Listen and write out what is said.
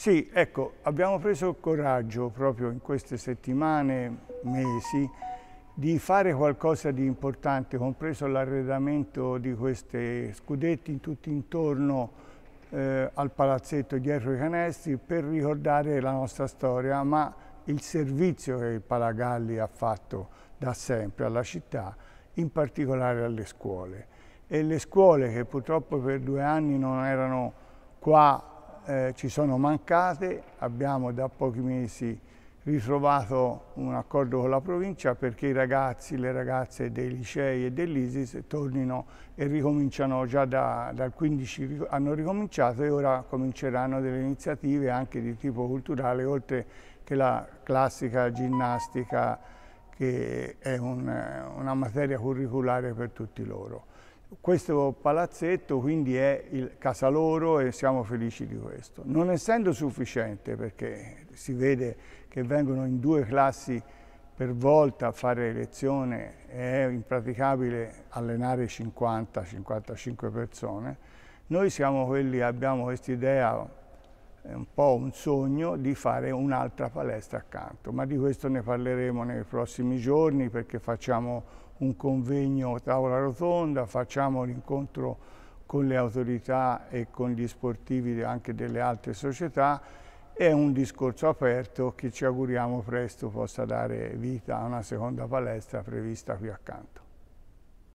Sì, ecco, abbiamo preso coraggio proprio in queste settimane, mesi, di fare qualcosa di importante, compreso l'arredamento di questi scudetti tutto intorno eh, al palazzetto dietro i canestri per ricordare la nostra storia, ma il servizio che il Palagalli ha fatto da sempre alla città, in particolare alle scuole. E le scuole che purtroppo per due anni non erano qua eh, ci sono mancate, abbiamo da pochi mesi ritrovato un accordo con la provincia perché i ragazzi, le ragazze dei licei e dell'ISIS tornino e ricominciano già da, dal 15, hanno ricominciato e ora cominceranno delle iniziative anche di tipo culturale oltre che la classica ginnastica che è un, una materia curriculare per tutti loro. Questo palazzetto quindi è il casa loro e siamo felici di questo. Non essendo sufficiente perché si vede che vengono in due classi per volta a fare lezione, è impraticabile allenare 50-55 persone, noi siamo quelli, abbiamo questa idea è un po' un sogno di fare un'altra palestra accanto, ma di questo ne parleremo nei prossimi giorni perché facciamo un convegno tavola rotonda, facciamo l'incontro con le autorità e con gli sportivi anche delle altre società, è un discorso aperto che ci auguriamo presto possa dare vita a una seconda palestra prevista qui accanto.